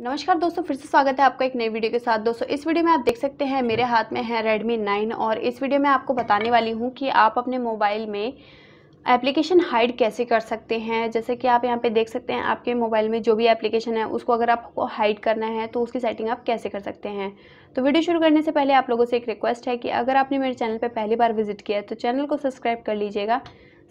नमस्कार दोस्तों फिर से स्वागत है आपका एक नई वीडियो के साथ दोस्तों इस वीडियो में आप देख सकते हैं मेरे हाथ में है Redmi 9 और इस वीडियो में आपको बताने वाली हूँ कि आप अपने मोबाइल में एप्लीकेशन हाइड कैसे कर सकते हैं जैसे कि आप यहाँ पे देख सकते हैं आपके मोबाइल में जो भी एप्लीकेशन है उसको अगर आपको हाइड करना है तो उसकी सेटिंग आप कैसे कर सकते हैं तो वीडियो शुरू करने से पहले आप लोगों से एक रिक्वेस्ट है कि अगर आपने मेरे चैनल पर पहली बार विजिट किया है तो चैनल को सब्सक्राइब कर लीजिएगा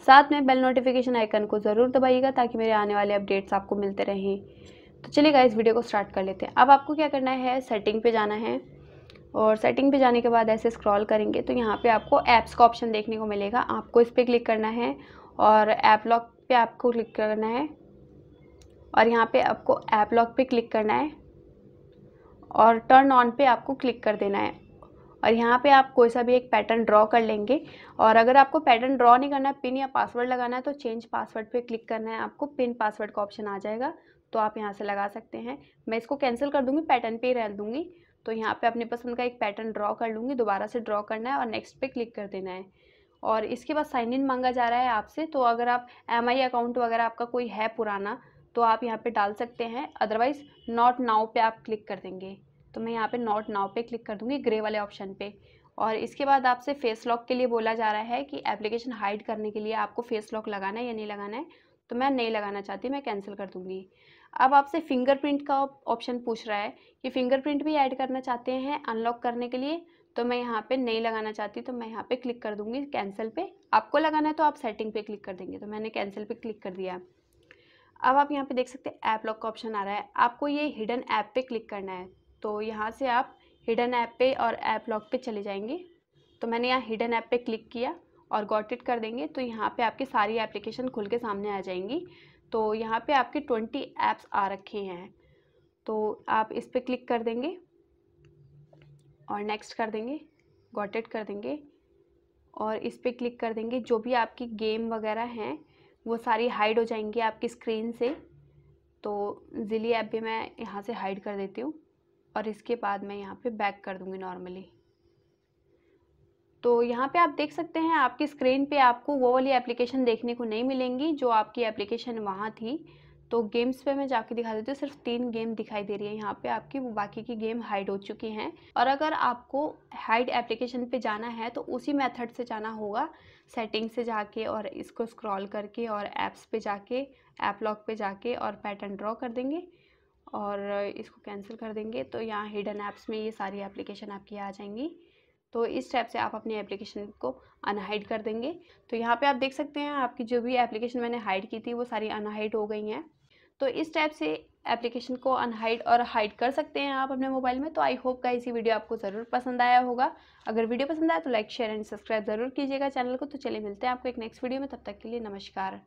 साथ में बेल नोटिफिकेशन आइकन को ज़रूर दबाइएगा ताकि मेरे आने वाले अपडेट्स आपको मिलते रहें तो चलिएगा इस वीडियो को स्टार्ट कर लेते हैं अब आपको क्या करना है सेटिंग पे जाना है और सेटिंग पे जाने के बाद ऐसे स्क्रॉल करेंगे तो यहाँ पे आपको ऐप्स का ऑप्शन देखने को मिलेगा आपको इस पर क्लिक करना है और ऐप लॉक पे आपको क्लिक करना है और यहाँ पे आपको ऐप लॉक पे क्लिक करना है और टर्न ऑन पे आपको क्लिक कर देना है और यहाँ पे आप कोई सा भी एक पैटर्न ड्रॉ कर लेंगे और अगर आपको पैटर्न ड्रॉ नहीं करना है पिन या पासवर्ड लगाना है तो चेंज पासवर्ड पे क्लिक करना है आपको पिन पासवर्ड का ऑप्शन आ जाएगा तो आप यहाँ से लगा सकते हैं मैं इसको कैंसिल कर दूँगी पैटर्न पर ही रह दूँगी तो यहाँ पर अपने पसंद का एक पैटर्न ड्रॉ कर लूँगी दोबारा से ड्रॉ करना है और नेक्स्ट पर क्लिक कर देना है और इसके बाद साइन इन मांगा जा रहा है आपसे तो अगर आप एम अकाउंट वगैरह आपका कोई है पुराना तो आप यहाँ पे डाल सकते हैं अदरवाइज़ नॉट नाउ पे आप क्लिक कर देंगे तो मैं यहाँ पे नॉट नाव पे क्लिक कर दूँगी ग्रे वाले ऑप्शन पे और इसके बाद आपसे फेस लॉक के लिए बोला जा रहा है कि एप्लीकेशन हाइड करने के लिए आपको फेस लॉक लगाना है या नहीं लगाना है तो मैं नहीं लगाना चाहती मैं कैंसिल कर दूँगी अब आपसे फिंगरप्रिंट का ऑप्शन पूछ रहा है कि फिंगरप्रिंट भी ऐड करना चाहते हैं अनलॉक करने के लिए तो मैं यहाँ पे नहीं लगाना चाहती तो मैं यहाँ पे क्लिक कर दूँगी कैंसिल पे आपको लगाना है तो आप सेटिंग पे क्लिक कर देंगे तो मैंने कैंसिल पे क्लिक कर दिया अब आप यहाँ पे देख सकते हैं ऐप लॉक का ऑप्शन आ रहा है आपको ये हिडन ऐप पे क्लिक करना है तो यहाँ से आप हिडन ऐप पे और ऐप लॉक पे चले जाएंगे तो मैंने यहाँ हिडन ऐप पे क्लिक किया और गॉट इट कर देंगे तो यहाँ पे आपकी सारी एप्लीकेशन खुल के सामने आ जाएंगी तो यहाँ पे आपके ट्वेंटी ऐप्स आ रखे हैं तो आप इस पर क्लिक कर देंगे और नेक्स्ट कर देंगे गॉट इट कर देंगे और इस पर क्लिक कर देंगे जो भी आपकी गेम वगैरह हैं वो सारी हाइड हो जाएंगी आपकी स्क्रीन से तो ज़िली ऐप भी मैं यहाँ से हाइड कर देती हूँ और इसके बाद मैं यहाँ पे बैक कर दूँगी नॉर्मली तो यहाँ पे आप देख सकते हैं आपकी स्क्रीन पे आपको वो वाली एप्लीकेशन देखने को नहीं मिलेंगी जो आपकी एप्लीकेशन वहाँ थी तो गेम्स पे मैं जाके दिखा देती हूँ सिर्फ तीन गेम दिखाई दे रही है यहाँ पे आपकी वो बाकी की गेम हाइड हो चुकी हैं और अगर आपको हाइड एप्लीकेशन पे जाना है तो उसी मेथड से जाना होगा सेटिंग से जाके और इसको स्क्रॉल करके और ऐप्स पे जाके ऐप लॉक पे जाके और पैटर्न ड्रॉ कर देंगे और इसको कैंसिल कर देंगे तो यहाँ हिडन ऐप्स में ये सारी एप्लीकेशन आपकी आ जाएंगी तो इस टाइप से आप अपनी एप्लीकेशन को अनहाइड कर देंगे तो यहाँ पे आप देख सकते हैं आपकी जो भी एप्लीकेशन मैंने हाइड की थी वो सारी अनहाइड हो गई हैं तो इस टाइप से एप्लीकेशन को अनहाइड और हाइड कर सकते हैं आप अपने मोबाइल में तो आई होप का इसी वीडियो आपको ज़रूर पसंद आया होगा अगर वीडियो पसंद आया तो लाइक शेयर एंड सब्सक्राइब ज़रूर कीजिएगा चैनल को तो चलिए मिलते हैं आपको एक नेक्स्ट वीडियो में तब तक के लिए नमस्कार